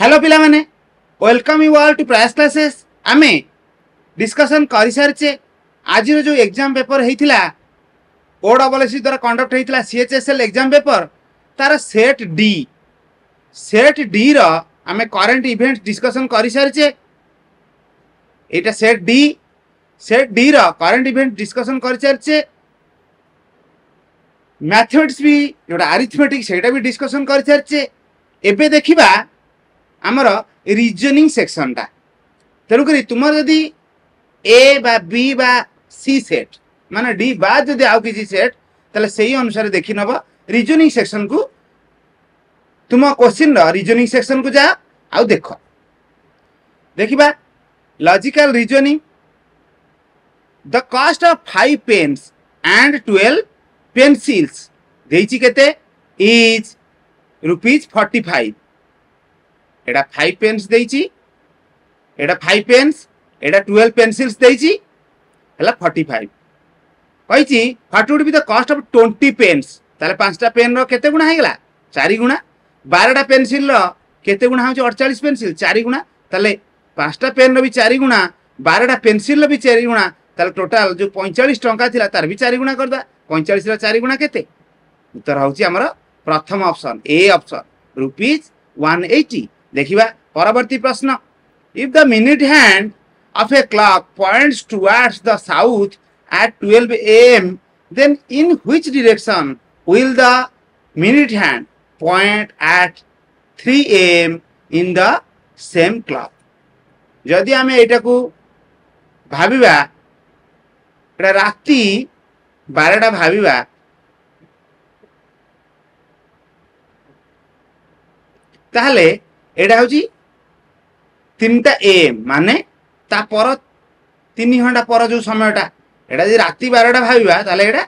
Hello ପିଲାମାନେ welcome you all to Prayas classes ଆମେ discussion କରିସାରିଛେ ଆଜିର ଯେଉଁ ଏକ୍ଜାମ୍ ପେପର୍ ହେଇଥିଲା ଓ ଡବଲ୍ ଏସ୍ ଦ୍ୱାରା କଣ୍ଡକ୍ଟ ହେଇଥିଲା ସିଏଚ୍ଏସ୍ଏଲ୍ ଏକ୍ଜାମ୍ ପେପର୍ ତାର ସେଟ୍ ଡି ସେଟ୍ ଡିର ଆମେ କରେଣ୍ଟ ଇଭେଣ୍ଟ ଡିସ୍କସନ୍ କରିସାରିଛେ ଏଇଟା ସେଟ୍ ଡି ସେଟ୍ ଡିର କରେଣ୍ଟ ଇଭେଣ୍ଟ ଡିସ୍କସନ୍ କରିସାରିଛେ ମ୍ୟାଥମେଟିକ୍ସ ବି ଯେଉଁଟା ଆରିଥମେଟିକ୍ ସେଇଟା ବି ଡିସ୍କସନ୍ କରିସାରିଛେ ଏବେ ଦେଖିବା ଆମର ରିଜନିଂ ସେକ୍ସନଟା ତେଣୁକରି ତୁମର ଯଦି ଏ ବା ବି ବା ସି ସେଟ୍ ମାନେ ଡି ବା ଯଦି ଆଉ କିଛି ସେଟ୍ ତାହେଲେ ସେଇ ଅନୁସାରେ ଦେଖିନେବ ରିଜନିଂ ସେକ୍ସନକୁ ତୁମ କୋଶ୍ଚିନ୍ର ରିଜନିଂ ସେକ୍ସନକୁ ଯାଅ ଆଉ ଦେଖ ଦେଖିବା logical reasoning the cost of five pens and twelve pencils ଦେଇଛି କେତେ ଇଜ୍ ରୁପିଜ୍ ଫର୍ଟି ଫାଇଭ୍ এটা ফাইভ পেন্স ଦେଇଛି এটা ফাইভ পেন্স এটা টুয়েলভ পেন্সিলস ଦେଇଛି ହେଲା ଫର୍ଟି ଫାଇଭ୍ କହିଛି forty would be the cost of twenty pains ତାହେଲେ ପାଞ୍ଚଟା ପେନ୍ର କେତେ ଗୁଣା ହେଇଗଲା ଚାରି ଗୁଣା ବାରଟା ପେନ୍ସିଲ୍ର କେତେ ଗୁଣା ହେଉଛି ଅଡ଼ଚାଳିଶ ପେନ୍ସିଲ୍ ଚାରି ଗୁଣା ତାହେଲେ ପାଞ୍ଚଟା ପେନ୍ର ବି ଚାରି ଗୁଣା ବାରଟା ପେନ୍ସିଲ୍ର ବି ଚାରି ଗୁଣା ତାହେଲେ ଟୋଟାଲ୍ ଯେଉଁ ପଇଁଚାଳିଶ ଟଙ୍କା ଥିଲା ତାର ବି ଚାରି ଗୁଣା କରିଦେବା ପଇଁଚାଳିଶର ଚାରି ଗୁଣା କେତେ ଉତ୍ତର ହେଉଛି ଆମର ପ୍ରଥମ option A option rupees one eighty देखा परवर्त प्रश्न if the minute hand of a clock points towards the south at 12 a.m., then in which direction will the minute hand point at 3 a.m. in the same clock? যদি আমি এটাকু ভাবিবা এটা রাতি বারোটা ভাবিবা তাহলে ଏଇଟା ହେଉଛି ତିନିଟା ଏ ମାନେ ତା ପର ତିନି ଘଣ୍ଟା ପରେ ଯେଉଁ ସମୟଟା ଏଇଟା ଯଦି ରାତି ବାରଟା ଭାବିବା ତାହେଲେ ଏଇଟା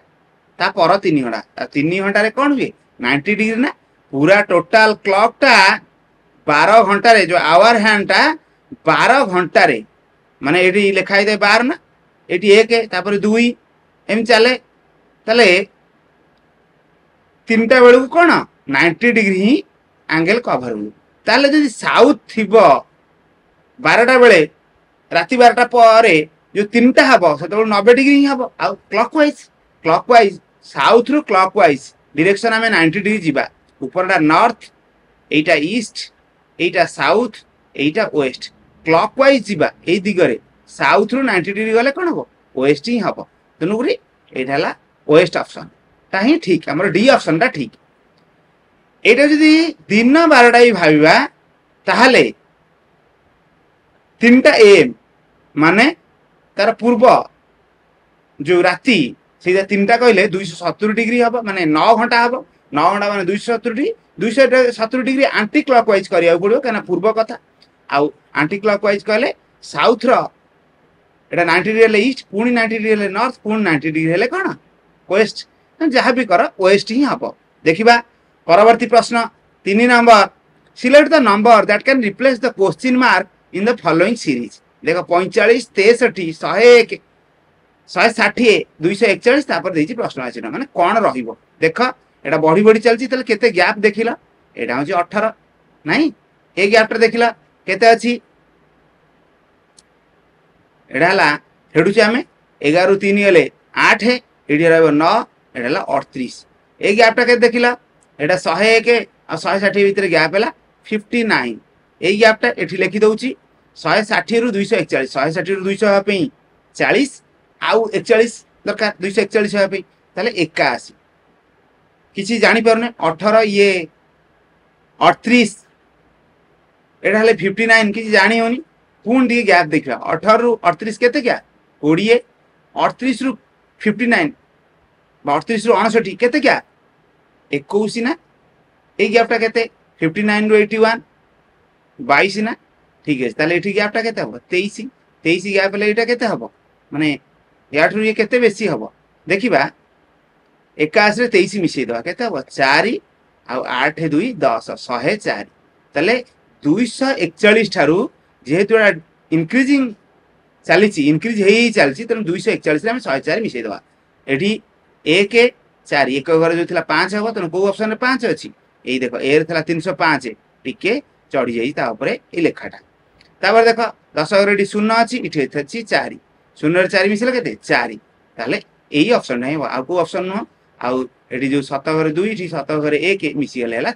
ତା ପର ତିନି ଘଣ୍ଟା ତିନି ଘଣ୍ଟାରେ କ'ଣ ହୁଏ ନାଇଣ୍ଟି ଡିଗ୍ରୀ ନା ପୁରା ଟୋଟାଲ କ୍ଲକ୍ଟା ବାର ଘଣ୍ଟାରେ ଯେଉଁ ଆୱାର ହ୍ୟାଣ୍ଡଟା ବାର ଘଣ୍ଟାରେ ମାନେ ଏଠି ଲେଖା ହେଇଥାଏ ବାର ନା ଏଠି ଏକ ତାପରେ ଦୁଇ ଏମିତି ଚାଲେ ତାହେଲେ ତିନିଟା ବେଳକୁ କ'ଣ ନାଇଣ୍ଟି ଡିଗ୍ରୀ ହିଁ ଆଙ୍ଗେଲ କଭର ହୁଏ ତାହେଲେ ଯଦି ସାଉଥ୍ ଥିବ ବାରଟା ବେଳେ ରାତି ବାରଟା ପରେ ଯୋଉ ତିନିଟା ହବ ସେତେବେଳେ ନବେ ଡିଗ୍ରୀ ହିଁ ହବ ଆଉ କ୍ଲକ୍ ୱାଇଜ୍ କ୍ଲକ୍ ୱାଇଜ୍ ସାଉଥ୍ରୁ କ୍ଲକ୍ ୱାଇଜ୍ ଡିରେକ୍ସନ୍ ଆମେ ନାଇଣ୍ଟି ଡିଗ୍ରୀ ଯିବା ଉପରଟା ନର୍ଥ ଏଇଟା ଇଷ୍ଟ ଏଇଟା ସାଉଥ୍ ଏଇଟା ୱେଷ୍ଟ କ୍ଲକ୍ ୱାଇଜ୍ ଯିବା ଏଇ ଦିଗରେ ସାଉଥ୍ରୁ ନାଇଣ୍ଟି ଡିଗ୍ରୀ ଗଲେ କ'ଣ ହବ ୱେଷ୍ଟ ହିଁ ହବ ତେଣୁକରି ଏଇଟା ହେଲା ୱେଷ୍ଟ ଅପସନ୍ ଟା ହିଁ ଠିକ୍ ଆମର ଡି ଅପସନ୍ଟା ଠିକ୍ এটা যদি দিন বারোটাই ভাবিবা তাহলে তিনটা এম মানে তার পূর্ব যে রাতি ସେଇଟା ତିନିଟା କହିଲେ ଦୁଇଶହ ସତୁରି ଡିଗ୍ରୀ ହେବ ମାନେ ନଅ ଘଣ୍ଟା ହେବ ନଅ ଘଣ୍ଟା ମାନେ ଦୁଇଶହ ସତୁରି ଦୁଇଶହ ସତୁରି ଡିଗ୍ରୀ ଆଣ୍ଟି କ୍ଲକ୍ ୱାଇଜ୍ କରିବାକୁ ପଡ଼ିବ କାହିଁକିନା ପୂର୍ବ କଥା ଆଉ ଆଣ୍ଟି କ୍ଲକ୍ ୱାଇଜ୍ କହିଲେ ସାଉଥ୍ର ଏଇଟା ନାଇଣ୍ଟି ଡିଗ୍ରୀ ହେଲେ ଇଷ୍ଟ ପୁଣି ନାଇଣ୍ଟି ଡିଗ୍ରୀ ହେଲେ ନର୍ଥ ପୁଣି ନାଇଣ୍ଟି ଡିଗ୍ରୀ ହେଲେ କ'ଣ ୱେଷ୍ଟ ଯାହା ବି କର ୱେଷ୍ଟ ହିଁ ହେବ ଦେଖିବା परवर्ती प्रश्न तीन number select the number that can replace the question mark in the following series देख पैंचाश तेसठ शहे शहे षाठी दुईश एकचाश दे प्रश्न चिन्ह मैंने कौन रोक देख एटा बढ़ी बढ़ी चलती के गैप ला एटा हूँ अठार नाई ए गैप्टा देखला के अच्छी आम एगार तीन गले आठ ये रहा नौ ये अड़तीस ए गैप्टा के ला এটা ଶହେ ଏକ ଆଉ ଶହେ ଷାଠିଏ ଭିତରେ ଗ୍ୟାପ୍ ହେଲା ଫିଫ୍ଟି ନାଇନ୍ ଏଇ ଗ୍ୟାପ୍ଟା ଏଠି ଲେଖିଦେଉଛି ଶହେ ଷାଠିଏରୁ ଦୁଇଶହ ଏକଚାଳିଶ ଶହେ ଷାଠିଏରୁ ଦୁଇଶହ ହେବା ପାଇଁ ଚାଳିଶ ଆଉ ଏକଚାଳିଶ ଦରକାର ଦୁଇଶହ ଏକଚାଳିଶ ହେବା ପାଇଁ ତାହେଲେ ଏକାଅଶୀ କିଛି ଜାଣିପାରୁନି ଅଠର ଇଏ ଅଠତିରିଶ ଏଇଟା ହେଲେ ଫିଫ୍ଟି ନାଇନ୍ କିଛି ଜାଣି ହେଉନି ପୁଣି ଟିକେ ଗ୍ୟାପ୍ ଦେଖିବା ଅଠରରୁ ଅଠତିରିଶ କେତେ ଗ୍ୟାପ୍ କୋଡ଼ିଏ ଅଠତିରିଶରୁ ଫିଫ୍ଟି ନାଇନ୍ ବା ଅଠତିରିଶରୁ ଅଣଷଠି କେତେ ଗ୍ୟାପ୍ একুশিনা এই গ্যাপটা কেতে ফিফটি নাইন রু এইটি ওয়ান বাইশিনা ঠিক আছে তাহলে এটি গ্যাপটা কেতে হব তেইশ তেইশ গ্যাপ হলে এটা কেতে হব মানে ইয়াঠু ইয়ে কেতে বেশি হব দেখিবা একাশরে তেইশ মিশাই দেওয়া কেতে হব চারি ଆଉ ଆଠ ଦୁଇ ଦଶ ଶହେ ଚାରି ତାହେଲେ ଦୁଇଶହ ଏକଚାଳିଶ ଠାରୁ ଯେହେତୁ ଏଇଟା ଇନକ୍ରିଜିଂ ଚାଲିଛି ଇନକ୍ରିଜ ହେଇ ହେଇ ଚାଲିଛି ତେଣୁ ଦୁଇଶହ ଏକଚାଳିଶରେ ଆମେ ଶହେ ଚାରି ମିଶାଇଦେବା ଏଠି ଏକ चारि एक घर जो थाहा छ पाँच हे त अप्सन पाँच अलिक यही देख्छ पाँच टिके चढिजाइ तेखाटा देख दस घर शून्य अच्छा चारि शून्य चार मिसला के चारि ए अप्सन टाइम आउँ अप्सन नुह आउँछ शतघर दुई शत घर एक मिसिगल होला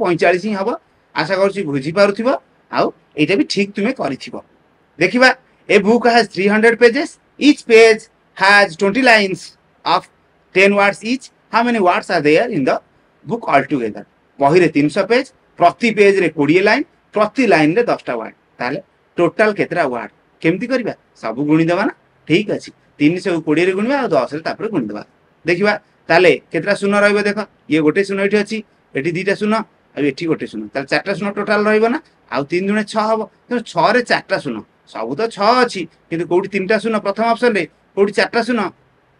पैँचालिस हिँड्छ आशा गरी बुझि पाउटा ठिक त देखा a book has three pages each page has twenty 10 words each. How many words are there in the book altogether? বহিরে 300 পেজ প্রতি পেজরে 20 লাইন প্রতি লাইনরে 10টা ওয়ার্ড তাহলে টোটাল কেতরা ওয়ার্ড কেমতি করিবা সবু গুণি দেবা না ঠিক আছে 300 কু 20 রে গুণিবা আর 10 রে তারপরে গুণি দেবা দেখিবা তাহলে কেতরা শূন্য রইব দেখ ইয়ে গোটে শূন্য এটি আছে এটি দুইটা শূন্য আর এটি গোটে শূন্য তাহলে চারটা শূন্য টোটাল রইব না আর 3 দুণে 6 হবো তেমন 6 রে চারটা শূন্য সবু তো 6 আছে কিন্তু কোটি 3টা শূন্য প্রথম অপশন রে কোটি 4টা শূন্য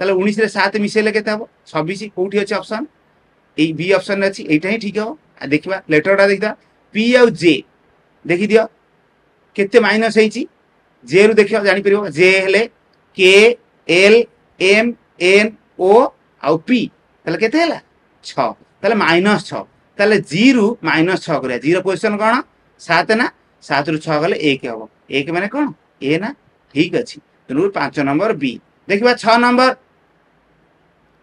তাহলে উনিশের সাত মিশাইলে কেতে হব ছবিশ কোটি অছি অপসন এই বি অপসন অছি এইটা হি ঠিক হব দেখিবা লেটরটা দেখিদা পি আউ জে দেখি দিও কেতে মাইনস হইছি জে রু দেখিবা জানি পারিব জে হেলে কে এল এম এন ও আউ পি তাহলে কেতে হেলা 6 তাহলে মাইনস 6 তাহলে জি রু মাইনস 6 করিয়া জিরো পজিশন কোন 7 না 7 রু 6 গলে 1 হব 1 মানে কোন এ না ঠিক আছে তেনু 5 নম্বর বি দেখিবা 6 নম্বর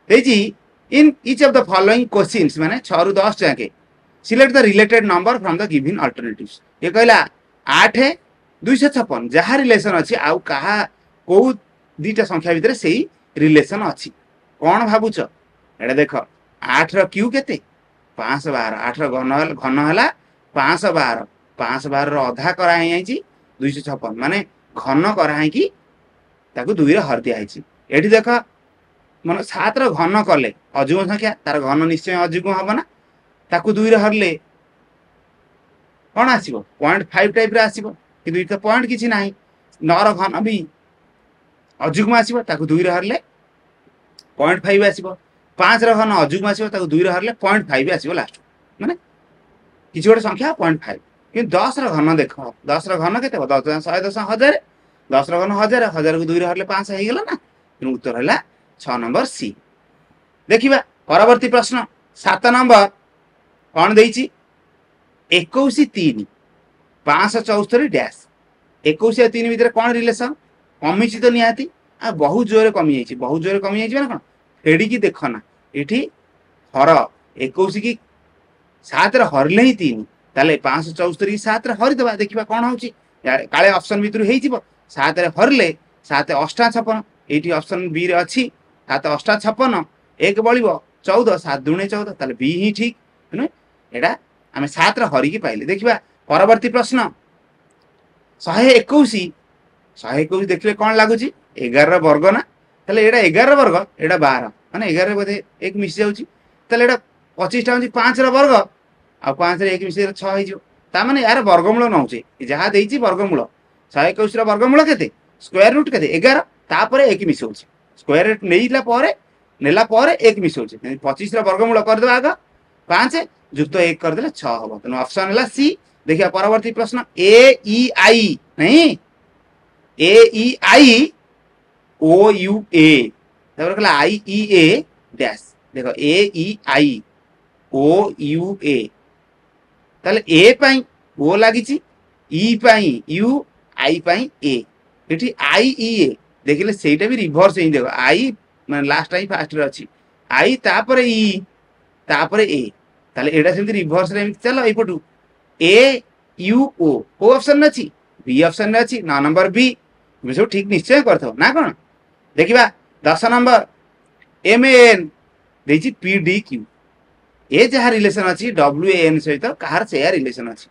Regi, in each of the following questions, मैंने छः दस जाके select the related number from the given alternatives ये कहला आठ दुई सौ छप्पन जहाँ रिलेसन अच्छी आउ कहा कौ दुईटा संख्या भितर से ही रिलेसन अच्छी कौन भावुच एटा देख आठ र्यू के पाँच बार आठ घन घन है पाँच बार पाँच बार रधा कराई दुई सौ छप्पन मान घन कराई दुई हर दिखाई ये देख ମନେ ସାତର ଘନ କଲେ ଅଯୁଗ୍ମ ସଂଖ୍ୟା ତାର ଘନ ନିଶ୍ଚୟ ଅଯୁଗ୍ମ ହବ ନା ତାକୁ ଦୁଇରେ ହରିଲେ କ'ଣ ଆସିବ ପଏଣ୍ଟ ଫାଇଭ ଟାଇପ୍ର ଆସିବ କିନ୍ତୁ ଏଠି ତ ପଏଣ୍ଟ କିଛି ନାହିଁ ନଅର ଘନ ବି ଅଯୁଗ୍ମ ଆସିବ ତାକୁ ଦୁଇରେ ହରିଲେ ପଏଣ୍ଟ ଫାଇଭ ଆସିବ ପାଞ୍ଚର ଘନ ଅଯୁଗ୍ମ ଆସିବ ତାକୁ ଦୁଇରେ ହରିଲେ ପଏଣ୍ଟ ଫାଇଭ ଆସିବ ଲାଷ୍ଟ ମାନେ କିଛି ଗୋଟେ ସଂଖ୍ୟା ପଏଣ୍ଟ ଫାଇଭ କିନ୍ତୁ ଦଶର ଘନ ଦେଖ ଦଶର ଘନ କେତେ ଦଶ ଶହେ ଦଶ ହଜାର ଦଶର ଘନ ହଜାର ହଜାରକୁ ଦୁଇରେ ହରିଲେ ପାଞ୍ଚ ହେଇଗଲା ନା ତେଣୁ ଉତ୍ତର ହେଲା ছ ନମ୍ବର ସି ଦେଖିବା ପରବର୍ତ୍ତୀ ପ୍ରଶ୍ନ ସାତ ନମ୍ବର କ'ଣ ଦେଇଛି ଏକୋଇଶ ତିନି ପାଞ୍ଚଶହ ଚଉସ୍ତରୀ ଡ୍ୟାସ୍ ଏକୋଇଶ ଆଉ ତିନି ଭିତରେ କ'ଣ ରିଲେସନ୍ କମିଛି ତ ନିହାତି ଆଉ ବହୁତ ଜୋରରେ କମିଯାଇଛି ବହୁତ ଜୋରରେ କମିଯାଇଛି ମାନେ କ'ଣ ଫେଡ଼ିକି ଦେଖ ନା ଏଠି ହର ଏକୋଇଶ କି ସାତରେ ହରିଲେ ହିଁ ତିନି ତାହେଲେ ପାଞ୍ଚଶହ ଚଉସ୍ତରୀ କି ସାତରେ ହରିଦେବା ଦେଖିବା କ'ଣ ହେଉଛି କାଳେ ଅପସନ୍ ଭିତରୁ ହେଇଯିବ ସାତରେ ହରିଲେ ସାତ ଅଷ୍ଟା ଛପନ ଏଇଠି ଅପସନ୍ ବିରେ ଅଛି हात अष्टा छप्पन एक बढियो चौध सात दुणे चौध ति ठिक नै एउटा आम सत र हरिक पाइदियावर्ती प्रश्न शैश शैश देखि कन् लागु एघार र वर्ग न तार वर्ग एउटा बार म एघार बोधे एक मसि एउटा पचिसटा हुन्छ पाँच र वर्ग आउ पासि छै त बर्गमूल नहुँछ जहाँदेखि वर्गमूल शे एकसि वर्गमूल केते स्कर रुट केते एक त मिसाउँछ ସ୍କୋୟାର ରୁଟ୍ ନେଇଲା ପରେ ନେଲା ପରେ ଏକ ମିଶଉଛି ପଚିଶର ବର୍ଗମୂଳ କରିଦେବା ଆଗ ପାଞ୍ଚ ଯୁକ୍ତ ଏକ କରିଦେଲେ ଛଅ ହବ ତେଣୁ ଅପସନ୍ ହେଲା ସି ଦେଖିବା ପରବର୍ତ୍ତୀ ପ୍ରଶ୍ନ ଏ ଇ ଆଇ ନାହିଁ ଏ ଇ ଆଇ ଓ ୟୁ ଏ ତାପରେ କହିଲା ଆଇ ଇ ଏ ଡ୍ୟାସ୍ ଦେଖ ଏ ଇ ଆଇ ଓ ୟୁ ଏ ତାହେଲେ ଏ ପାଇଁ ଓ ଲାଗିଛି ଇ ପାଇଁ ୟୁ ଆଇ ପାଇଁ ଏ ଏଠି ଆଇ ଇ ଏ देखिले से रिभर्स ही देख आई मैं लास्ट आई फास्ट आई तापर इपर ए से रिभर्स चल यू ए यू को ऑप्शन अच्छी बी ऑप्शन अच्छी ना नंबर बी तुम सब ठीक निश्चय कर कौन देखा दस नंबर एम एन दे पी डी क्यू ए जहाँ रिलेसन अच्छी डब्ल्यू एन सहित कह रिलेसन अच्छी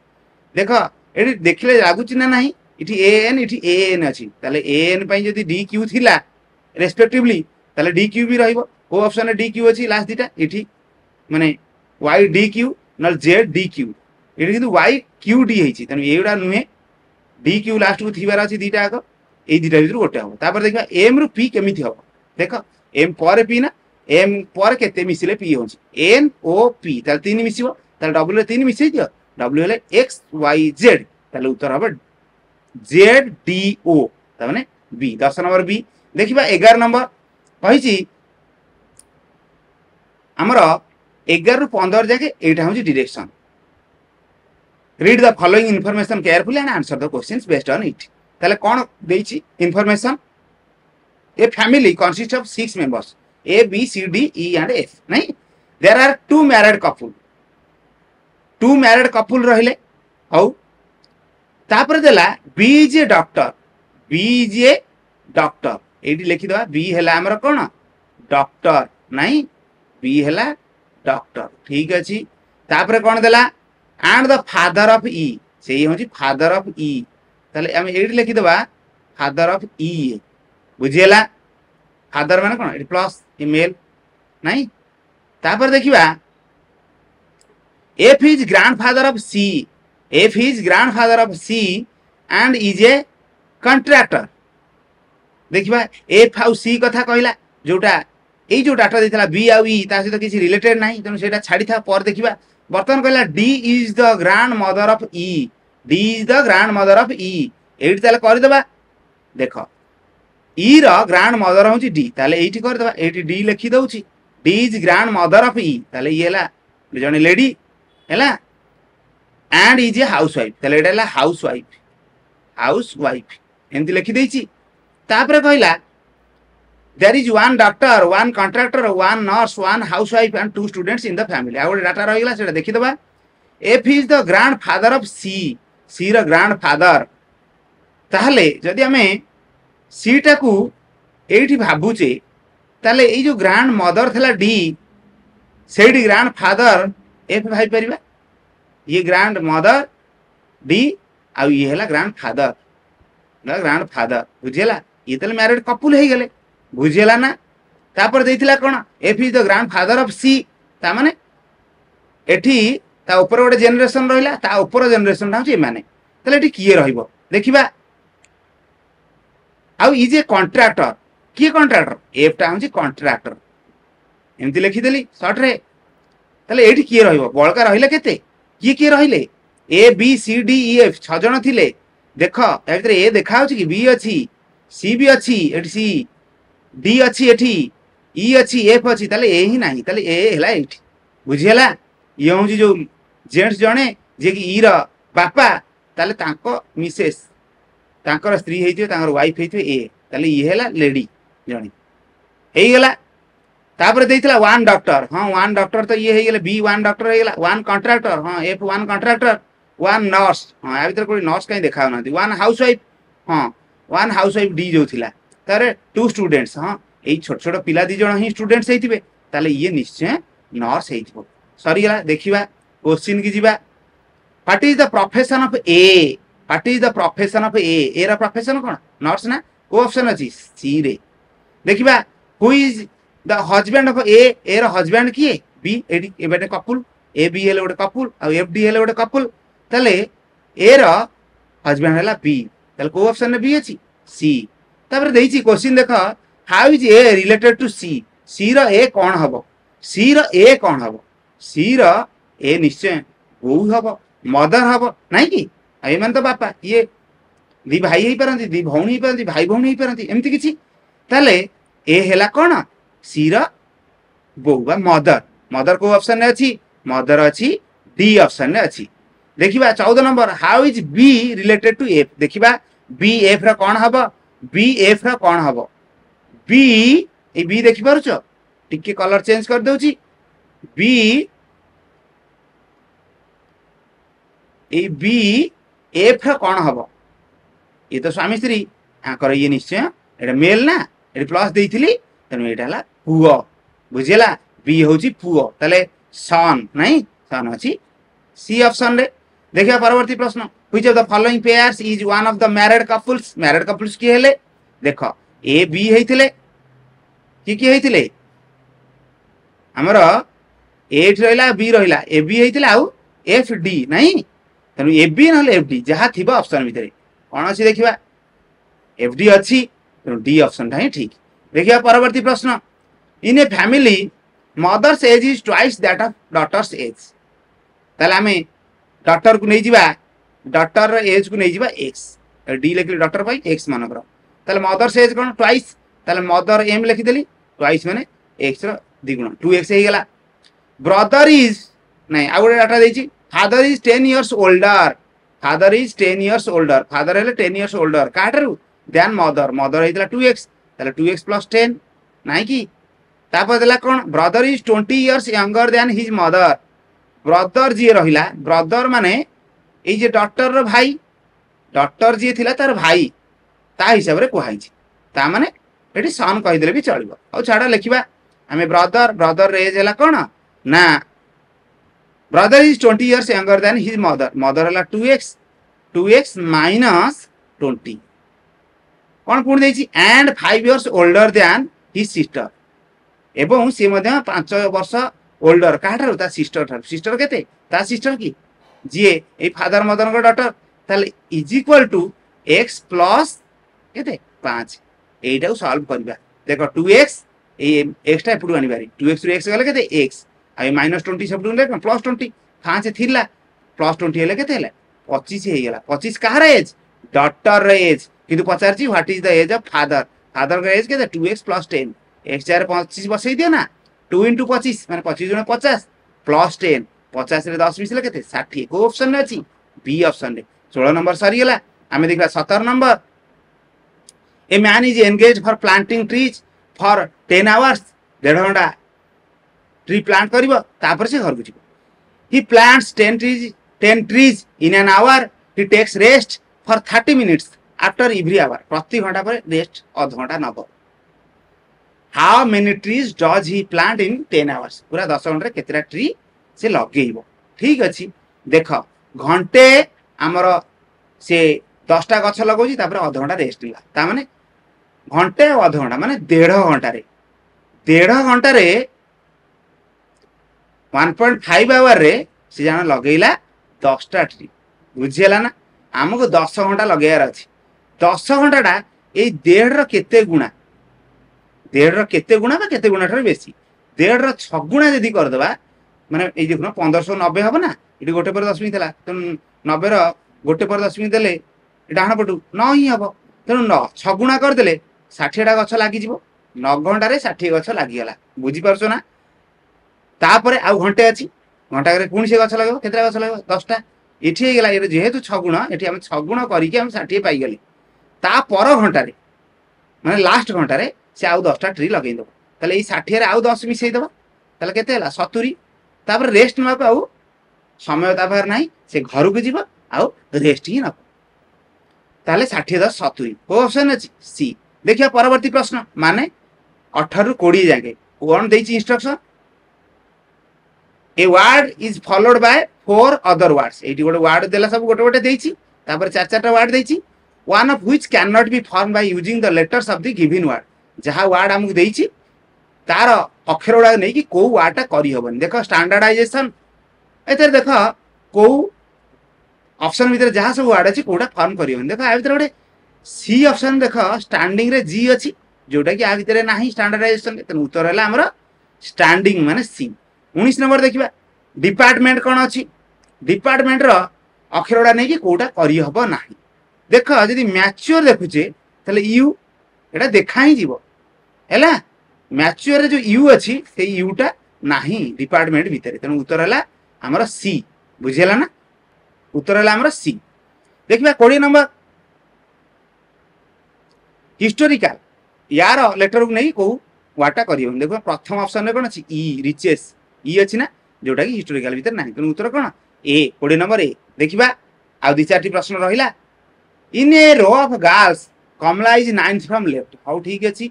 देख ये देखने लगुच ना नहीं এটি এ এন এটি এ এন অছি তাহলে এ এন পাই যদি ডি কিউ লা রেসপেক্টিভলি তাহলে ডি কিউ বি রহব কেউ অপশনে ডি কিউ অছি লাস্ট দুইটা এটি মানে ওয়াই ডি কিউ নহলে জেড ডি কিউ এটি কিন্তু ওয়াই কিউ ডি হয়েছি তেমন এইগুলা নুহে ডি কিউ লাস্টকু থার অছি দুইটা আগ এই দুইটা ভিতর গোটে হব তারপরে দেখবা এম রু পি কেমিতি হব দেখ এম পরে পি না এম পরে কেতে মিশিলে পি হচ্ছে এন ও পি তাহলে তিন মিশিব তাহলে ডব্লু তিন মিশাই দিও ডব্লু হলে এক্স ওয়াই জেড তাহলে উত্তর হবে जेड डीओ दस नंबर बी देखा एगार नंबर कही आमर एगार रु पंदर जाके ये हूँ direction read the following information careful and answer the question based on it तेल कौन the information a family consist of six members A B C D and F नाई there are two married couple two married couple रे हाउ तापर देला बीजे doctor बीजे doctor एटी लिखि दवा बी हला हमर कोन डॉक्टर नहीं बी हला डॉक्टर ठीक अछि तापर कोन देला and the father of E सेही होची फादर ऑफ ई तले हम एटी लिखि दवा फादर ऑफ ई बुझियला फादर माने कोन एटी प्लस ईमेल नहीं तापर देखिबा F is grandfather of C F is grandfather of C and is a contractor. देखिबा F ଆଉ C କଥା କହିଲା ଯୋଉଟା ଏଇ ଯୋଉ ଡାଟା ଦେଇଥିଲା B ଆଉ E ତା ସହିତ କିଛି ରିଲେଟେଡ୍ ନାହିଁ ତେଣୁ ସେଇଟା ଛାଡ଼ିଥା ପରେ ଦେଖିବା ବର୍ତ୍ତମାନ କହିଲା D is the grandmother of E D is the grandmother of E ଏଇଠି ତାହେଲେ କରିଦେବା ଦେଖ E ର ଗ୍ରାଣ୍ଡ ମଦର ହେଉଛି D ତାହେଲେ ଏଇଠି କରିଦେବା ଏଇଠି D ଲେଖି ଦେଉଛି D is grandmother of E ତାହେଲେ ଇଏ ହେଲା ଜଣେ ଲେଡି ହେଲା and is a housewife तेला हाउस वाइफ हाउस वाइफ एमती लिखिदी तापर कहला there is one doctor one contractor one nurse one housewife and two students in the family आउ गए डाटा रही है देखीद F is the grandfather of C C grandfather ताल जदि आम सीटा को ये भावचे तेल ये ग्रांड मदर थी डी से ग्रांड फादर एफ भाईपरिया ये ग्रांड मदर डी आउ ये ग्रांड फादर ग्रांड फादर बुझेगा ये तो म्यारेड कपुल हो गले बुझेगा ना तापर दे कौन F is the grandfather of C मैंने एटी ता गोटे जेनेसन रहा ता उपर जेनेसन हूँ एमने तेल किए रखा आउ इज कंट्राक्टर किए कंट्राक्टर एफ्टा हूँ कंट्राक्टर एमती लिखिदेली सर्ट्रे ये किए रहा बलका रही के किए किए रही A B C D E F छज थे देख ये ए देखा कि बी अच्छी सी भी अच्छी सी डी अच्छी एटी इ अच्छी एफ अच्छी ए ही ना तो है ये बुझीला ये हूँ जो जेन्ट्स जड़े जी इ रपा तेल मिसेस स्त्री होती वाइफ होती है ए तापर देता वन डॉक्टर हाँ वन डॉक्टर तो ये है बी वन डॉक्टर है वन कंट्राक्टर हाँ F one contractor one nurse हाँ या भितर कोई नर्स कहीं देखा ना वन हाउस वाइफ हाँ वन हाउस वाइफ डी जो थिला तार टू स्टूडेंट्स हाँ ये छोट छोट पिला दिज ही स्टूडेंट्स होते ताले ये निश्चय नर्स हो सरीगला देखा क्वेश्चन की जी what is the profession of A what is the profession of A A profession कौन नर्स ना को ऑप्शन अच्छी सी रे देखा who is the husband of A A ର ହଜବ୍ୟାଣ୍ଡ କିଏ ବି ଏଠି ଏବେ କପୁଲ ଏ ବି ହେଲେ ଗୋଟେ କପୁଲ ଆଉ ଏଫ୍ ଡି ହେଲେ ଗୋଟେ କପୁଲ ତାହେଲେ ଏ ର ହଜବ୍ୟାଣ୍ଡ ହେଲା ବି ତାହେଲେ କୋଉ ଅପସନରେ ବି ଅଛି ସି ତାପରେ ଦେଇଛି କ୍ୱେଶ୍ଚିନ୍ ଦେଖ how is A related to C C ର ଏ କ'ଣ ହବ ସି ର ଏ କ'ଣ ହବ ସି ର ଏ ନିଶ୍ଚୟ ବୋଉ ହବ ମଦର ହବ ନାଇଁ କି ଆଉ ଏମାନେ ତ ବାପା ଇଏ ଦି ଭାଇ ହେଇପାରନ୍ତି ଦି ଭଉଣୀ ହେଇପାରନ୍ତି ଭାଇ ଭଉଣୀ ହେଇପାରନ୍ତି ଏମିତି କିଛି ତାହେଲେ ଏ ହେଲା କ'ଣ सी रोवा मदर मदर को अप्सन अच्छी मदर अच्छी डी अप्सन अच्छी देखा चौदह number how is B related to F देखा बी एफ र कौन हम बी एफ र हम बी ए बी देखिपारुच टिके कलर चेंज कर करदे बी ए बी एफ र हम ये तो स्वामी स्त्री यहाँ ये निश्चय एटा मेल ना ये प्लस देती तेणु पुओ बुझेगा बी हूँ पुओ ताले सन नाई सन अच्छी सी अपसन देखिए परवर्त प्रश्न हुई the following pairs is one of the married couples married couples किए हेले देख ए बी किए किए आमर एट रहा बी रहा ए बी है आफ डी नाई तेणु ए बी ना एफ डी जहाँ थी अप्सन भितर कौन अच्छी देखा एफ डी अच्छी तेनाली अपसन टाइम ठीक देखिए परवर्ती प्रश्न in a family mother's age is twice that of daughter's age तमें डटर को नहीं जा डटर एज को नहीं जा एक्स डी लिखली डटर पर एक्स मानक मदर्स एज कौन ट्वाइस मदर एम लिखिदेली ट्वाइस मैंने एक्स रिगुण टू एक्स हो गला ब्रदर इज ना आउ गए डाटा देती father is ten years older father is ten years older father है टेन इयर्स ओल्डर क्या ठार् दैन मदर मदर होता two x two X plus ten ना कि तपला कौन brother is twenty years younger than his mother brother जी रहा brother मान ये डटर भाई डटर जी थी तार भाई ता हिसाब से कहुई ता मैंने ये सन कहीदे भी चलो हाउ छाड़ लिखा आम ब्रदर ब्रदर एज है कौन ना brother is twenty years younger than his mother mother है two x two x minus twenty कौन पुणी and five years older than his sister ଏବଂ ସିଏ ମଧ୍ୟ ପାଞ୍ଚ ବର୍ଷ ଓଲ୍ଡର କାହାଠାରୁ ତା ସିଷ୍ଟର ଠାରୁ ସିଷ୍ଟର କେତେ ତା ସିଷ୍ଟର କି ଯିଏ ଏଇ ଫାଦର ମଦନଙ୍କ ଡଟର ତାହେଲେ is equal to x plus କେତେ ପାଞ୍ଚ ଏଇଟାକୁ ସଲ୍ଭ କରିବା ଦେଖ ଟୁ ଏକ୍ସ ଏଇ ଏକ୍ସଟା ଏପଟକୁ ଆଣିବାରି ଟୁ ଏକ୍ସରୁ ଏକ୍ସ ଗଲେ କେତେ ଏକ୍ସ ଆଉ ମାଇନସ୍ ଟ୍ୱେଣ୍ଟି ସେପଟକୁ ନେଲେ ପ୍ଲସ୍ ଟ୍ୱେଣ୍ଟି ପାଞ୍ଚ ଥିଲା ପ୍ଲସ୍ ଟ୍ୱେଣ୍ଟି ହେଲେ କେତେ ହେଲା ପଚିଶ ହେଇଗଲା ପଚିଶ କାହାର ଏଜ୍ ଡଟରର ଏଜ୍ କିନ୍ତୁ ପଚାରିଛି what is the age of father ଫାଦରଙ୍କ ଏଜ୍ କେତେ ଟୁ ଏକ୍ସ ପ୍ଲସ୍ ଟେନ୍ एक चार पच्चिस बसैदि टु इन्टु पचिस म पचास प्लस टेन पचास दस मिसला केते षि को अप्सन ष नम्बर सरिगलामेन्ट सतर number a man is engage for plant trees for ten hours देढ घन्टा ट्रि प्लान्ट गर्नु he plant ten trees ten trees in an hour he takes rest for thirty minutes after every hour प्रति घन्टा अध घटा नबे how many trees does he plant in ten hours पूरा दस घन्टा ट्री से लग ठिक अझ देख घन्टे आमर ससटा गछ लगाउँछ अध घन्टा रेस्टला घन्टे अध घा मेढ घन्टा वान जान जगला दसटा ट्री बुझिला आमको दस घन्टा लगैबार अहिले दस घन्टाटा ए देढ रो केते गुणा দেড়ের কেতে গুণা বা কেতে গুণা বেশি দেড়ের ছ গুণা যদি করদেবা মানে এই দেখুন পনেরোশো নবে হব না এটি গোটে পরে দশমিক দেলা তেমন নবের গোটে পরে দশমিক দেলে ডাহাণ পটু ন ହିଁ হব তেমন ন ছ গুণা করেদেলে ষাঠিয়েটা গছ লাগিযিব ন ঘণ্টারে ষাঠিয়ে গছ লাগিগলা বুঝিপারছ না তাপরে আউ ঘণ্টে আছে ঘণ্টাকে পুঁ সে গছ লাগবে কেতটা গছ লাগবে দশটা এটি হয়ে গেল এটা যেহেতু ছ গুণ এটি আমি ছ গুণ করিকি আমি ষাঠিয়ে পাইগলি তা পর ঘণ্টারে মানে লাস্ট ঘণ্টারে ସେ ଆଉ ଦଶଟା ଟ୍ରି ଲଗେଇଦେବ ତାହେଲେ ଏଇ ଷାଠିଏରେ ଆଉ ଦଶ ମିଶାଇଦେବା ତାହେଲେ କେତେ ହେଲା ସତୁରି ତାପରେ ରେଷ୍ଟ ନେବାକୁ ଆଉ ସମୟ ତା ପାଖରେ ନାହିଁ ସେ ଘରକୁ ଯିବ ଆଉ ରେଷ୍ଟ ହିଁ ନେବ ତାହେଲେ ଷାଠିଏ ଦଶ ସତୁରି କୋଉ ଅପସନ୍ ଅଛି ସି ଦେଖିବା ପରବର୍ତ୍ତୀ ପ୍ରଶ୍ନ ମାନେ ଅଠରରୁ କୋଡ଼ିଏ ଯାକେ କ'ଣ ଦେଇଛି instruction a word is followed by four other words ଏଇଠି ଗୋଟେ ୱାର୍ଡ ଦେଲା ସବୁ ଗୋଟେ ଗୋଟେ ଦେଇଛି ତାପରେ ଚାରି ଚାରିଟା ୱାର୍ଡ ଦେଇଛି one of which can not be form by using the letters of the given word ଯାହା ୱାର୍ଡ ଆମକୁ ଦେଇଛି ତାର ଅକ୍ଷର ଗୁଡ଼ାକ ନେଇକି କୋଉ ୱାର୍ଡଟା କରିହେବନି ଦେଖ ଷ୍ଟାଣ୍ଡାର୍ଡାଇଜେସନ୍ ଏଥିରେ ଦେଖ କୋଉ ଅପସନ୍ ଭିତରେ ଯାହା ସବୁ ୱାର୍ଡ ଅଛି କୋଉଟା ଫର୍ମ କରିହେବନି ଦେଖ ଆ ଭିତରେ ଗୋଟେ ସି ଅପସନ୍ ଦେଖ ଷ୍ଟାଣ୍ଡିଂରେ ଜି ଅଛି ଯୋଉଟାକି ଆ ଭିତରେ ନାହିଁ ଷ୍ଟାଣ୍ଡାର୍ଡାଇଜେସନ୍ ତେଣୁ ଉତ୍ତର ହେଲା ଆମର ଷ୍ଟାଣ୍ଡିଂ ମାନେ ସି ଉଣେଇଶ ନମ୍ବର ଦେଖିବା ଡିପାର୍ଟମେଣ୍ଟ କ'ଣ ଅଛି ଡିପାର୍ଟମେଣ୍ଟର ଅକ୍ଷରଗୁଡ଼ା ନେଇକି କୋଉଟା କରିହେବ ନାହିଁ ଦେଖ ଯଦି ମ୍ୟାଚୁଅର ଦେଖୁଛେ ତାହେଲେ ୟୁ ଏଇଟା ଦେଖା ହିଁ ଯିବ ହେଲା ମ୍ୟାଚୁଅରରେ ଯେଉଁ ୟୁ ଅଛି ସେଇ ୟୁଟା ନାହିଁ ଡିପାର୍ଟମେଣ୍ଟ ଭିତରେ ତେଣୁ ଉତ୍ତର ହେଲା ଆମର ସି ବୁଝିହେଲା ନା ଉତ୍ତର ହେଲା ଆମର ସି ଦେଖିବା କୋଡ଼ିଏ ନମ୍ବର ହିଷ୍ଟୋରିକାଲ ୟାର ଲେଟରକୁ ନେଇ କେଉଁ ୱାର୍ଡ଼ଟା କରିହେବନି ଦେଖିବା ପ୍ରଥମ ଅପସନରେ କ'ଣ ଅଛି ଇ ରିଚେସ୍ ଇ ଅଛି ନା ଯେଉଁଟାକି ହିଷ୍ଟୋରିକାଲ ଭିତରେ ନାହିଁ ତେଣୁ ଉତ୍ତର କ'ଣ ଏ କୋଡ଼ିଏ ନମ୍ବର ଏ ଦେଖିବା ଆଉ ଦୁଇ ଚାରିଟି ପ୍ରଶ୍ନ ରହିଲା in a row of girls Kamala is ninth from left ହଉ ଠିକ୍ ଅଛି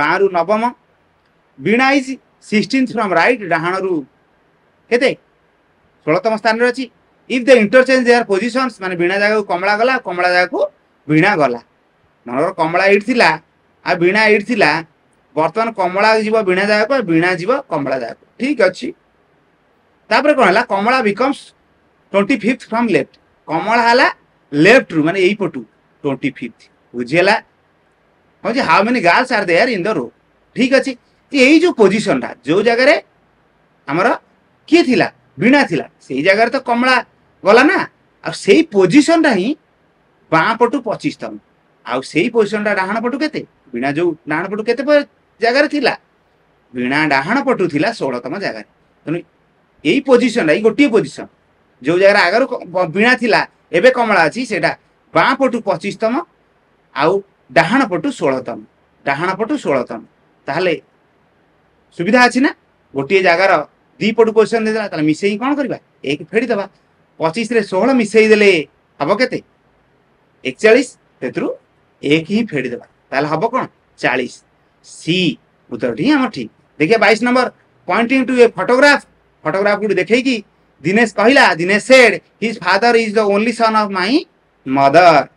बावम बिणा है सिक्सटिनथ फ्रम राइट डाण रु के षतम स्थान if the interchange their position Meena जा कमला कमला जा बिना गला मन कमला एट था बिणा इड था बर्त कमला बिना को बिना जो कमला जाक ठिक अहिले त कमला बिक ट्वेन्टी फिफ्थ फ्रम लेफ्ट रु म एपटु ट्वेन्टी फिफ्थ बुझिहेला ହେଉଛି how many girls are there in the row ଠିକ୍ ଅଛି ଏଇ ଯେଉଁ ପୋଜିସନଟା ଯେଉଁ ଜାଗାରେ ଆମର କିଏ ଥିଲା ବୀଣା ଥିଲା ସେଇ ଜାଗାରେ ତ କମଳା ଗଲା ନା ଆଉ ସେଇ ପୋଜିସନଟା ହିଁ ବାଁ ପଟୁ ପଚିଶ ତମ ଆଉ ସେଇ ପୋଜିସନଟା ଡାହାଣ ପଟୁ କେତେ ବୀଣା ଯେଉଁ ଡାହାଣ ପଟୁ କେତେ ଜାଗାରେ ଥିଲା ବୀଣା ଡାହାଣ ପଟୁ ଥିଲା ଷୋହଳତମ ଜାଗାରେ ତେଣୁ ଏଇ ପୋଜିସନଟା ଏଇ ଗୋଟିଏ ପୋଜିସନ ଯେଉଁ ଜାଗାରେ ଆଗରୁ ବୀଣା ଥିଲା ଏବେ କମଳା ଅଛି ସେଇଟା ବାଁ ପଟୁ ପଚିଶତମ ଆଉ डाण पटु षोलतन डाण पटु षोलतन ताले सुविधा अच्छी ना गोटे जगार दीपट क्वेश्चन देदेला मिसे कौन करवा एक फेड़ी दबा पचिश रे षोह मिसईदे हम के एक चालीस एक ही फेड़ी दबा ताल हम कौन चालीस सी उत्तर ही आम ठीक देखिए बैश number pointing to a photograph photograph गुट देख दिनेश कहला Dinesh said his father is the only son of my mother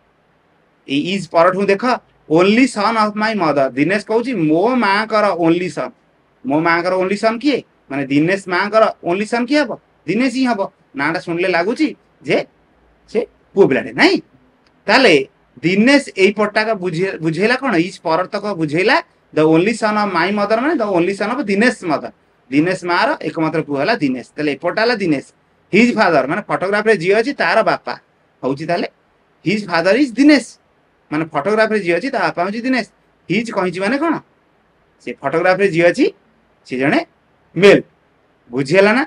is ପରଠୁ ଦେଖ only son of my mother Dinesh କହୁଛି ମୋ ମାଙ୍କର ଓନ୍ଲି ସନ୍ ମୋ ମାଙ୍କର ଓନ୍ଲି ସନ୍ କିଏ ମାନେ ଦିନେଶ ମାଙ୍କର ଓନ୍ଲି ସନ୍ କିଏ ହବ ଦିନେଶ ହିଁ ହବ ନାଁଟା ଶୁଣିଲେ ଲାଗୁଛି ଯେ ସେ ପୁଅ ପିଲାଟେ ନାଇଁ ତାହେଲେ ଦିନେଶ ଏଇ ପଟ୍ଟାକ ବୁଝେଇଲା କ'ଣ ଇଜ୍ ପରତକ ବୁଝେଇଲା the only son of my mother ମାନେ the only son of Dinesh mother Dinesh ମାଆର ଏକମାତ୍ର ପୁଅ ହେଲା ଦିନେଶ ତାହେଲେ ଏପଟଟା ହେଲା ଦିନେଶ ହିଜ୍ ଫାଦର ମାନେ ଫଟୋଗ୍ରାଫରେ ଯିଏ ଅଛି ତାର ବାପା ହଉଛି ତାହେଲେ ହିଜ୍ ଫାଦର ଇଜ୍ ଦିନେଶ ମାନେ ଫଟୋଗ୍ରାଫରେ ଯିଏ ଅଛି ତା ବାପା ହେଉଛି ଦିନେଶ ହିଜ୍ କହିଛି ମାନେ କ'ଣ ସେ ଫଟୋଗ୍ରାଫରେ ଯିଏ ଅଛି ସେ ଜଣେ ମେଲ୍ ବୁଝିହେଲା ନା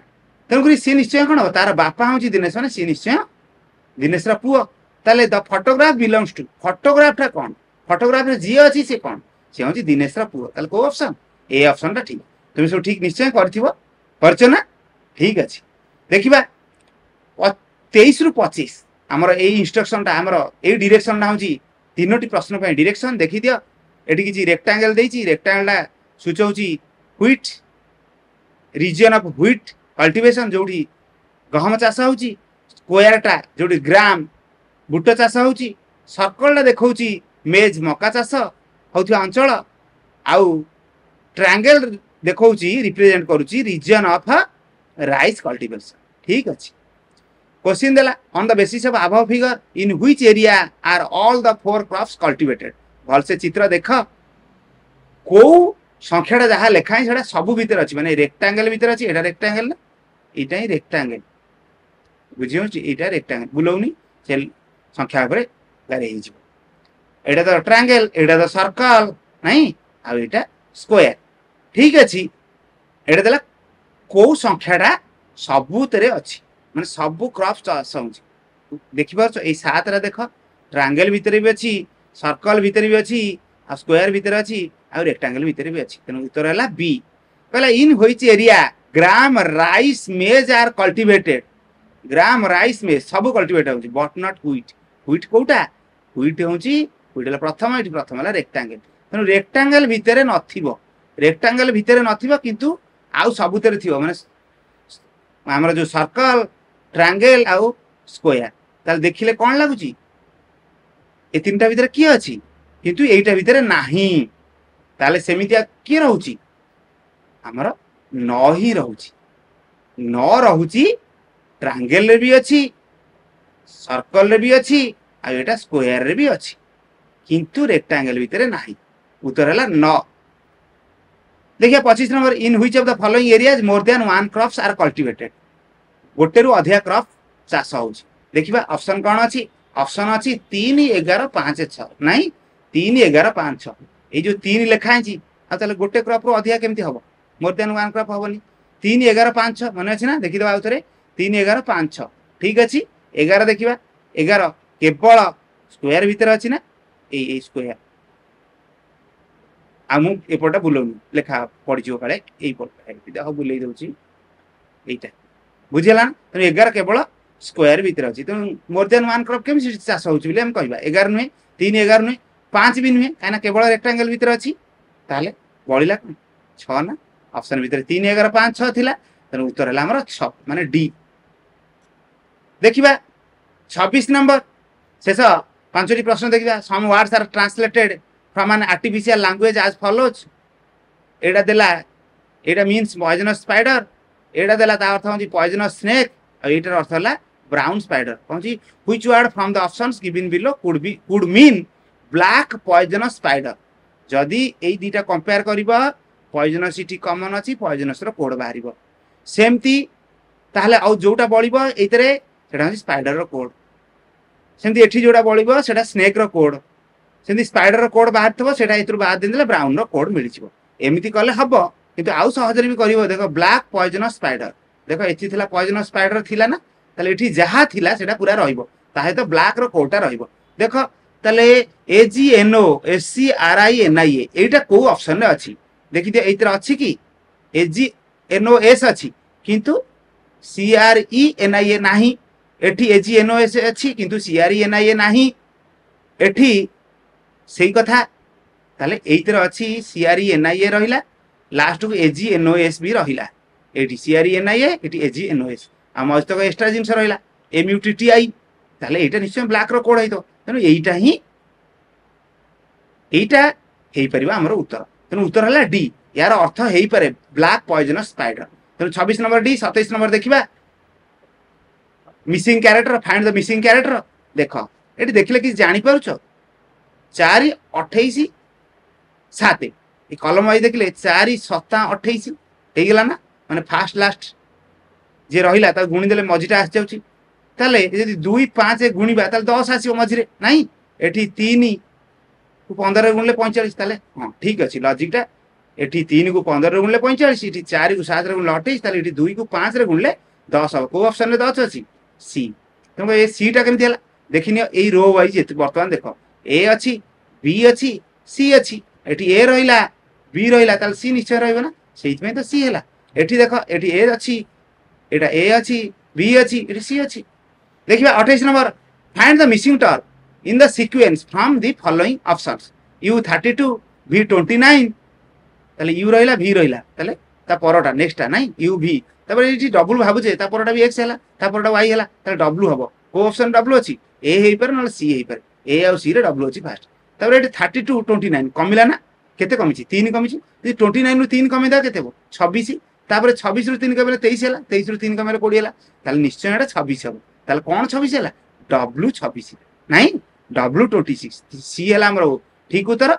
ତେଣୁକରି ସିଏ ନିଶ୍ଚୟ କ'ଣ ହେବ ତାର ବାପା ହେଉଛି ଦିନେଶ ମାନେ ସିଏ ନିଶ୍ଚୟ ଦିନେଶର ପୁଅ ତାହେଲେ ଦ ଫଟୋଗ୍ରାଫ ବିଲଙ୍ଗସ୍ ଟୁ ଫଟୋଗ୍ରାଫଟା କ'ଣ ଫଟୋଗ୍ରାଫରେ ଯିଏ ଅଛି ସେ କ'ଣ ସେ ହେଉଛି ଦିନେଶର ପୁଅ ତାହେଲେ କେଉଁ ଅପସନ୍ ଏ ଅପସନ୍ଟା ଠିକ୍ ତୁମେ ସବୁ ଠିକ୍ ନିଶ୍ଚୟ କରିଥିବ କରିଛ ନା ଠିକ୍ ଅଛି ଦେଖିବା ତେଇଶରୁ ପଚିଶ ଆମର ଏଇ ଇନଷ୍ଟ୍ରକ୍ସନଟା ଆମର ଏଇ ଡିରେକ୍ସନଟା ହେଉଛି ତିନୋଟି ପ୍ରଶ୍ନ ପାଇଁ ଡିରେକ୍ସନ୍ ଦେଖିଦିଅ ଏଠି କିଛି ରେକ୍ଟାଙ୍ଗେଲ ଦେଇଛି ରେକ୍ଟାଙ୍ଗେଲଟା ସୂଚାଉଛି wheat region of wheat cultivation ଯେଉଁଠି ଗହମ ଚାଷ ହେଉଛି ସ୍କୋୟାରଟା ଯେଉଁଠି ଗ୍ରାମ ବୁଟ ଚାଷ ହେଉଛି ସର୍କଲଟା ଦେଖାଉଛି ମେଜ୍ ମକା ଚାଷ ହେଉଥିବା ଅଞ୍ଚଳ ଆଉ ଟ୍ରାଙ୍ଗେଲ ଦେଖାଉଛି ରିପ୍ରେଜେଣ୍ଟ କରୁଛି ରିଜିଅନ୍ ଅଫ୍ ରାଇସ୍ କଲ୍ଟିଭେସନ୍ ଠିକ୍ ଅଛି क्वेश्चन देला on the basis of above figure in which area are all the four crops cultivated भलसे चित्र देख को संख्या जहाँ लेखाई से सब भितर अच्छे मैंने रेक्टांगल भितर अच्छे यहाँ रेक्टांगल ना यहाँ ही रेक्टांगल बुझे यहाँ रेक्टांगल बुलाऊनि से संख्या गारेज यहाँ तो ट्रांगल यहाँ तो सर्कल नहीं आटा स्क्वायर ठीक अच्छे ये कौ संख्याटा सबुतरे अच्छी ମାନେ ସବୁ କ୍ରପ୍ସ ଆସୁଛି ଦେଖିପାରୁଛ ଏଇ ସାତରେ ଦେଖ ଟ୍ରାଙ୍ଗେଲ ଭିତରେ ବି ଅଛି ସର୍କଲ ଭିତରେ ବି ଅଛି ଆଉ ସ୍କୋୟାର ଭିତରେ ଅଛି ଆଉ ରେକ୍ଟାଙ୍ଗେଲ ଭିତରେ ବି ଅଛି ତେଣୁ ଉତ୍ତର ହେଲା ବି କହିଲା ଇନ୍ ହୋଇଛି area gram rice maize are cultivated gram rice maize ସବୁ କଲ୍ଟିଭେଟ୍ ହେଉଛି ବଟ୍ ନଟ୍ ହ୍ୱିଟ୍ ହ୍ୱିଟ୍ କୋଉଟା ହ୍ୱିଟ୍ ହେଉଛି ହ୍ୱିଟ୍ ହେଲା ପ୍ରଥମ ଏଠି ପ୍ରଥମ ହେଲା ରେକ୍ଟାଙ୍ଗେଲ ତେଣୁ ରେକ୍ଟାଙ୍ଗେଲ ଭିତରେ ନଥିବ ରେକ୍ଟାଙ୍ଗେଲ ଭିତରେ ନଥିବ କିନ୍ତୁ ଆଉ ସବୁଥିରେ ଥିବ ମାନେ ଆମର ଯୋଉ ସର୍କଲ ট্রাঙ্গেল আউ স্কোয়ার তাহলে দেখিলে কଣ লাগুଛି ଏ ତିନିଟା ଭିତରେ କିଏ ଅଛି କିନ୍ତୁ ଏଇଟା ଭିତରେ ନାହିଁ ତାହେଲେ ସେମିତିଆ କିଏ ରହୁଛି ଆମର ନ ହିଁ ରହୁଛି ନ ରହୁଛି ଟ୍ରାଙ୍ଗେଲରେ ବି ଅଛି ସର୍କଲରେ ବି ଅଛି ଆଉ ଏଇଟା ସ୍କୋୟାରରେ ବି ଅଛି କିନ୍ତୁ ରେକ୍ଟାଙ୍ଗେଲ ଭିତରେ ନାହିଁ ଉତ୍ତର ହେଲା ନ देखिए पच्चीस number in which of the following areas more than one crops are cultivated ଗୋଟେରୁ ଅଧିକା କ୍ରପ୍ ଚାଷ ହେଉଛି ଦେଖିବା ଅପସନ୍ କ'ଣ ଅଛି ଅପସନ୍ ଅଛି ତିନି ଏଗାର ପାଞ୍ଚ ଛଅ ନାଇଁ ତିନି ଏଗାର ପାଞ୍ଚ ଛଅ ଏଇ ଯୋଉ ତିନି ଲେଖା ହେଇଛି ଆଉ ତାହେଲେ ଗୋଟେ କ୍ରପ୍ରୁ ଅଧିକା କେମିତି ହବ ମୋର ଦେନ୍ ୱାନ୍ କ୍ରପ୍ ହବନି ତିନି ଏଗାର ପାଞ୍ଚ ଛଅ ମନେ ଅଛି ନା ଦେଖିଦେବା ଆଉ ଥରେ ତିନି ଏଗାର ପାଞ୍ଚ ଛଅ ଠିକ୍ ଅଛି ଏଗାର ଦେଖିବା ଏଗାର କେବଳ ସ୍କୋୟାର ଭିତରେ ଅଛି ନା ଏଇ ଏଇ ସ୍କୋୟାର ଆଉ ମୁଁ ଏପଟଟା ବୁଲଉନି ଲେଖା ପଡ଼ିଯିବ କାଳେ ଏଇ ପଟଟା ହଉ ବୁଲେଇ ଦେଉଛି ଏଇଟା ବୁଝିଗଲା ତେଣୁ ଏଗାର କେବଳ ସ୍କୋୟାର ଭିତରେ ଅଛି ତେଣୁ ମୋର୍ ଦେନ୍ ୱାନ୍ କ୍ରପ୍ କେମିତି ସେଠି ଚାଷ ହେଉଛି ବୋଲି ଆମେ କହିବା ଏଗାର ନୁହେଁ ତିନି ଏଗାର ନୁହେଁ ପାଞ୍ଚ ବି ନୁହେଁ କାହିଁକିନା କେବଳ ରେକ୍ଟାଙ୍ଗଲ ଭିତରେ ଅଛି ତାହେଲେ ବଳିଲା କ'ଣ ଛଅ ନା ଅପସନ୍ ଭିତରେ ତିନି ଏଗାର ପାଞ୍ଚ ଛଅ ଥିଲା ତେଣୁ ଉତ୍ତର ହେଲା ଆମର ଛଅ ମାନେ ଡି ଦେଖିବା ଛବିଶ ନମ୍ବର ଶେଷ ପାଞ୍ଚଟି ପ୍ରଶ୍ନ ଦେଖିବା some words are translated from an artificial language as follows ଏଇଟା ଦେଲା ଏଇଟା ମିନ୍ସ ମଏଜନସ୍ ସ୍ପାଇଡର ଏଇଟା ଦେଲା ତା ଅର୍ଥ ହେଉଛି ପଏଜନସ୍ ସ୍ନେକ୍ ଆଉ ଏଇଟାର ଅର୍ଥ ହେଲା ବ୍ରାଉନ୍ ସ୍ପାଇଡର କହୁଛି which word from the options given below could be could mean black poisonous spider ଯଦି ଏଇ ଦୁଇଟା କମ୍ପେୟାର କରିବ ପଏଜନସ୍ ଏଠି କମନ୍ ଅଛି ପଏଜନସ୍ର କୋଡ଼୍ ବାହାରିବ ସେମିତି ତାହେଲେ ଆଉ ଯେଉଁଟା ବଳିବ ଏଇଥିରେ ସେଇଟା ହେଉଛି ସ୍ପାଇଡ଼ର୍ର କୋଡ଼୍ ସେମିତି ଏଠି ଯେଉଁଟା ବଳିବ ସେଇଟା ସ୍ନେକ୍ର କୋଡ଼୍ ସେମିତି ସ୍ପାଇଡ଼ର୍ର କୋଡ଼୍ ବାହାରିଥିବ ସେଇଟା ଏଥିରୁ ବାହାର ଦେଇଦେଲେ ବ୍ରାଉନର କୋଡ଼୍ ମିଳିଯିବ ଏମିତି କଲେ ହେବ কিন্তু আউ সহজরে বি করিব দেখো ব্ল্যাক পয়জনস স্পাইডর দেখো এটি লা পয়জনস স্পাইডর লা না তাহলে এটি যাহা লা সেটা পুরা রহব তা সহ ব্ল্যাক র কোটা রহব দেখো তাহলে A G N O S C R I N I A এইটা কেউ অপশন রে অছি দেখি দিও এইতরে অছি কি এ জি এন ও এস অছি কিন্তু C R E N I A নাহি এটি A G N O S অছি কিন্তু C R E N I A নাহি এটি সেই কথা তাহলে এইতরে অছি C R E N I A রহিলা ଲାଷ୍ଟକୁ ଏଜି ଏନ୍ଓଏସ୍ ବି ରହିଲା ଏଠି ସିଆରି ଏନ୍ଆଇଏ ଏଠି ଏଜି ଏନ୍ଓଏସ୍ ଆମ ଅଜିତକ ଏକ୍ସଟ୍ରା ଜିନିଷ ରହିଲା ଏମ୍ୟୁଟି ଟିଆଇ ତାହେଲେ ଏଇଟା ନିଶ୍ଚୟ ବ୍ଲାକ୍ର କୋଡ଼ ହେଇଥିବ ତେଣୁ ଏଇଟା ହିଁ ଏଇଟା ହେଇପାରିବ ଆମର ଉତ୍ତର ତେଣୁ ଉତ୍ତର ହେଲା ଡି ଏହାର ଅର୍ଥ ହେଇପାରେ ବ୍ଲାକ୍ ପଏଜନସ୍ ସ୍ପାଇଡର ତେଣୁ ଛବିଶ ନମ୍ବର ଡି ସତେଇଶ ନମ୍ବର ଦେଖିବା missing character find the missing character ଦେଖ ଏଠି ଦେଖିଲେ କିଛି ଜାଣିପାରୁଛ ଚାରି ଅଠେଇଶ ସାତ कलम अहिले चारिता अठैस है गाना फास्ट लास्ट जे र गुणिदेले मझिटा आसाउ दुई पाँच गुणि तस आस म नै एन पन्ध्र गुणले पैँचालिस त ठिक अहिले लजिक टा तिन कु पन्ध्र गुणले पैँचालिस एुण अठैस दुई कु पाँचले गुणले दस हौ अप्सन दस अस् सि तपाईँ सिटा के देखिनि बर्तन देख ए अब वि अझ सि अझ ए र বি রহিলা তাহলে সি নিশ্চয় রহব না সেইপাই তো সি হল এটি দেখ এটি এ অছি এটা এ অছি বি অছি এটি সি অছি দেখিবা অঠেইশ number find the missing term in the sequence from the following options U thirty two V twenty nine তাহলে ইউ রহিলা ভি রহিলা তাহলে তা পরটা নেক্সটটা নাই ইউ ভি তারপরে এটি ডবল ভাবুছে তা পরটা বি এক্স হলা তা পরটা ওয়াই হলা তাহলে ডবলু হব কো অপসন ডবলু অছি এ হইপারে নহলে সি হইপারে এ আউ সি রে ডবলু অছি ফার্স্ট তারপরে এটি থার্টি টু টোয়েন্টি নাইন কমিলা না କେତେ କମିଛି ତିନି କମିଛି ଯଦି ଟ୍ୱେଣ୍ଟି ନାଇନ୍ରୁ ତିନି କମେଇଦେବା କେତେ ହେବ ଛବିଶ ତାପରେ ଛବିଶରୁ ତିନି କମେଇଲେ ତେଇଶ ହେଲା ତେଇଶରୁ ତିନି କମେଇଲେ କୋଡ଼ିଏ ହେଲା ତାହେଲେ ନିଶ୍ଚୟ ଏଇଟା ଛବିଶ ହେବ ତାହେଲେ କ'ଣ ଛବିଶ ହେଲା ଡବ୍ଲୁ ଛବିଶ ନାଇଁ ଡବ୍ଲୁ ଟ୍ୱେଣ୍ଟି ସିକ୍ସ ସି ହେଲା ଆମର ଠିକ୍ ଉତ୍ତର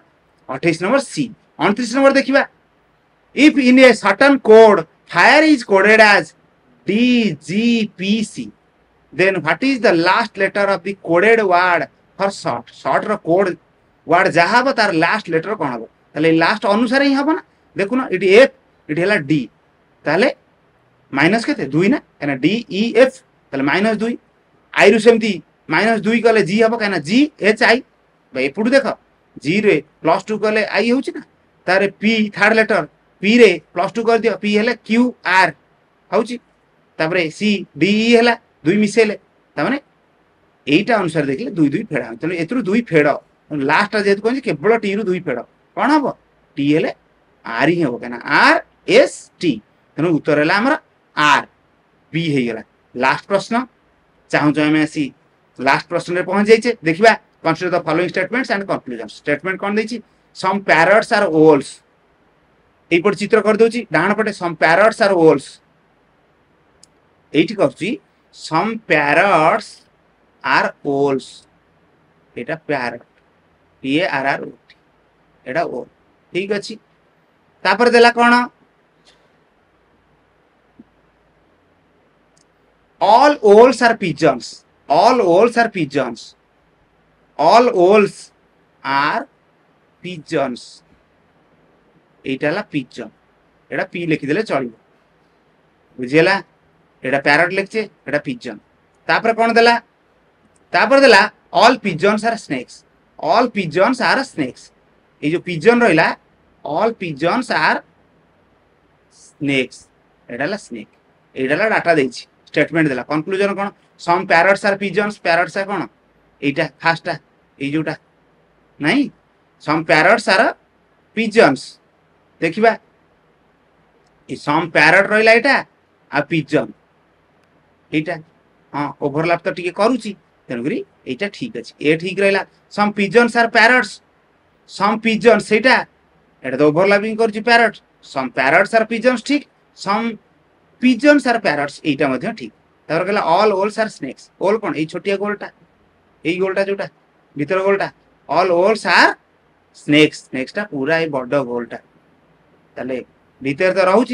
ଅଠେଇଶ ନମ୍ବର ସି ଅଣତିରିଶ ନମ୍ବର ଦେଖିବା if in a certain code fire is coded as D G P C then what is the last letter of the coded word for short shorter code word ଯାହା ହେବ ତାର last letter କ'ଣ ହେବ তাহলে last অনুসারে হি হব না দেখুন এটি এফ এটি হল ডি তাহলে মাইনস কেতে দুই না কেন ডি ই এফ তাহলে মাইনস দুই আইরু সেমতি মাইনস দুই কলে জি হব কেন জি এচ আই বা এপটু দেখ জি রে প্লস টু কলে আই হচ্ছে না তার পি থার্ড লেটর পি রে প্লস টু করে দিও পি হলে কিউ আর হচ্ছে তাপরে সি ডি ই হল দুই মিশাইলে তার মানে এইটা অনুসারে দেখলে দুই দুই ফেড়া তেমন এর দুই ফেড় লাস্টটা যেহেতু কিন্তু কেবল টি রু দুই ফেড় କ'ଣ ହେବ ଟି ହେଲେ ଆର୍ ହିଁ ହେବ କାହିଁକିନା ଆର୍ ଏସ୍ ଟି ତେଣୁ ଉତ୍ତର ହେଲା ଆମର ଆର୍ ବି ହେଇଗଲା ଲାଷ୍ଟ ପ୍ରଶ୍ନ ଚାହୁଁଛୁ ଆମେ ଆସି ଲାଷ୍ଟ ପ୍ରଶ୍ନରେ ପହଞ୍ଚି ଯାଇଛେ ଦେଖିବା consider the following statements and conclusion statement କ'ଣ ଦେଇଛି ସମ୍ ପ୍ୟାରଟ୍ସ ଆର୍ ଓଲ୍ସ ଏଇପଟେ ଚିତ୍ର କରିଦେଉଛି ଡାହାଣ ପଟେ ସମ୍ ପ୍ୟାରଟ୍ସ ଆର୍ ଓଲ୍ସ ଏଇଠି କରୁଛି ସମ୍ ପ୍ୟାରଟ୍ସ ଆର୍ ଓଲ୍ସ এটা প্যারট পি এ আর আর ও এটা ও ঠিক আছে তারপরে দেলা কোন all owls are pigeons all owls are pigeons all owls are pigeons এইটা হল পিজন এটা পি লিখি দিলে চলিব বুঝিলা এটা প্যারট লিখছে এটা পিজন তারপরে কোন দেলা তারপরে দেলা all pigeons are snakes all pigeons are snakes এই যে পিজন রইলা অল পিজনস আর স্নেকস এটা হলো স্নেক এটা হলো ডাটা দিয়েছি স্টেটমেন্ট দেলা কনক্লুজন কোন some parrots are pigeons parrots are কোন এইটা ফার্স্টটা এই যেটা নাই সম প্যারটস আর পিজনস দেখিবা এই সম প্যারট রইলা এটা আর পিজন এইটা হ্যাঁ ওভরল্যাপ তো টিকে করুচি তেমনি এইটা ঠিক আছে এ ঠিক রইলা some pigeons are parrots some pigeon सेटा ओभरलैपिंग कर प्यारट सम प्यारट्स आर पिजन्स ठीक सम पिजन आर प्यारट्स यही ठीक तर कहला अल ओल्स आर स्नेक्स ओल कौन ये छोटिया गोलटा ये गोलटा जोटा भितर गोलटा अल ओल्स आर स्नेक्स स्नेक्सटा पूरा बड़ गोलटा ताले भितर तो रोच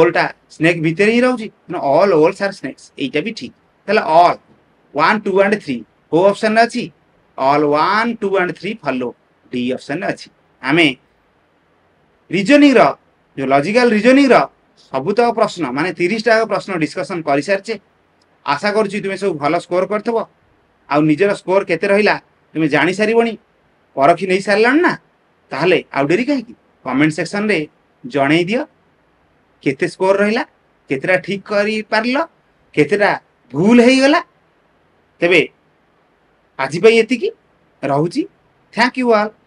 ओल्टा स्नेक भितर ही रोच अल ओल्स आर स्नेक्स यही ठीक तेल all one two and three को अपसन अच्छी all one two and three follow option अहिले आमे रिजनिङ र जो लजिकल रिजनिङ र सबुत प्रश्न मिसटा प्रश्न डिसकसन गरिसकिचे आशा गर्छु तुमे सब भल स्कोर गरिद आउँ निज स्कोर केते र तिमी जाँदै सार परखि नै सेक्शन तमेन्ट सेक्सन जनैदि केत स्कोर र केतटा ठिक गरिपार केतटा भुल हैगला त आज पनि यू ऑल